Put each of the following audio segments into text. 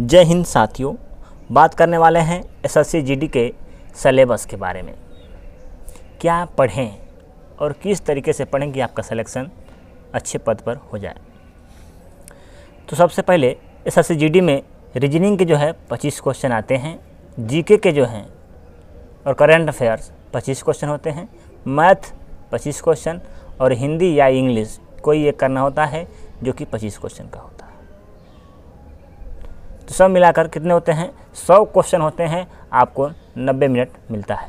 जय हिंद साथियों बात करने वाले हैं एसएससी जीडी के सलेबस के बारे में क्या पढ़ें और किस तरीके से पढ़ें कि आपका सिलेक्शन अच्छे पद पर हो जाए तो सबसे पहले एसएससी जीडी में रीजनिंग के जो है 25 क्वेश्चन आते हैं जीके के जो हैं और करेंट अफेयर्स 25 क्वेश्चन होते हैं मैथ 25 क्वेश्चन और हिंदी या इंग्लिश कोई एक करना होता है जो कि पच्चीस क्वेश्चन का होता है तो सब मिलाकर कितने होते हैं सौ क्वेश्चन होते हैं आपको नब्बे मिनट मिलता है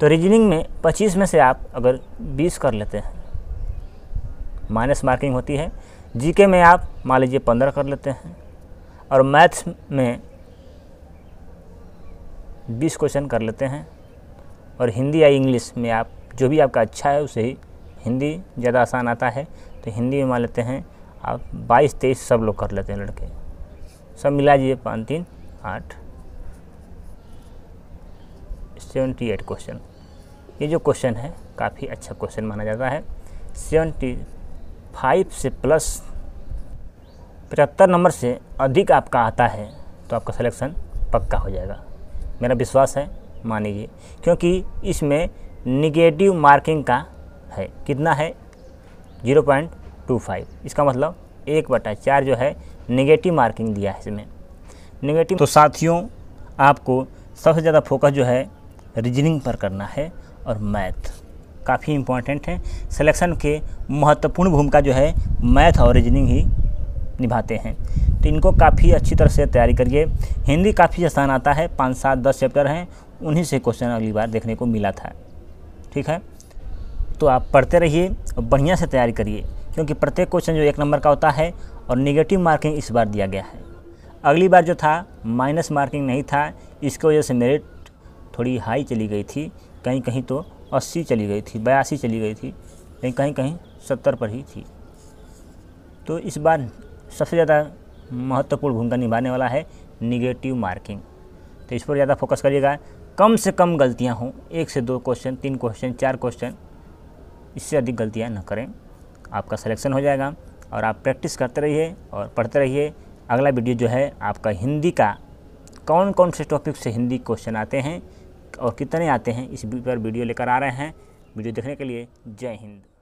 तो रीजनिंग में पच्चीस में से आप अगर बीस कर लेते हैं माइनस मार्किंग होती है जीके में आप मान लीजिए पंद्रह कर लेते हैं और मैथ्स में बीस क्वेश्चन कर लेते हैं और हिंदी या इंग्लिश में आप जो भी आपका अच्छा है उसे ही हिंदी ज़्यादा आसान आता है तो हिंदी में मान लेते हैं आप बाईस तेईस सब लोग कर लेते हैं लड़के सब मिला दीजिए पाँच तीन आठ सेवेंटी एट क्वेश्चन ये जो क्वेश्चन है काफ़ी अच्छा क्वेश्चन माना जाता है सेवेंटी फाइव से प्लस पचहत्तर नंबर से अधिक आपका आता है तो आपका सिलेक्शन पक्का हो जाएगा मेरा विश्वास है मानिए क्योंकि इसमें निगेटिव मार्किंग का है कितना है ज़ीरो पॉइंट टू फाइव इसका मतलब एक बटा चार जो है नेगेटिव मार्किंग दिया है इसमें नेगेटिव तो साथियों आपको सबसे ज़्यादा फोकस जो है रीजनिंग पर करना है और मैथ काफ़ी इम्पोर्टेंट है सिलेक्शन के महत्वपूर्ण भूमिका जो है मैथ और रीजनिंग ही निभाते हैं तो इनको काफ़ी अच्छी तरह से तैयारी करिए हिंदी काफ़ी आसान आता है पाँच सात दस चैप्टर हैं उन्हीं से क्वेश्चन अगली बार देखने को मिला था ठीक है तो आप पढ़ते रहिए और बढ़िया से तैयारी करिए क्योंकि प्रत्येक क्वेश्चन जो एक नंबर का होता है और निगेटिव मार्किंग इस बार दिया गया है अगली बार जो था माइनस मार्किंग नहीं था इसकी वजह से मेरिट थोड़ी हाई चली गई थी कहीं कहीं तो अस्सी चली गई थी बयासी चली गई थी लेकिन कहीं कहीं सत्तर पर ही थी तो इस बार सबसे ज़्यादा महत्वपूर्ण भूमिका निभाने वाला है निगेटिव मार्किंग तो इस पर ज़्यादा फोकस करिएगा कम से कम गलतियाँ हों एक से दो क्वेश्चन तीन क्वेश्चन चार क्वेश्चन इससे अधिक गलतियाँ न करें आपका सिलेक्शन हो जाएगा और आप प्रैक्टिस करते रहिए और पढ़ते रहिए अगला वीडियो जो है आपका हिंदी का कौन कौन से टॉपिक से हिंदी क्वेश्चन आते हैं और कितने आते हैं इस पर वीडियो लेकर आ रहे हैं वीडियो देखने के लिए जय हिंद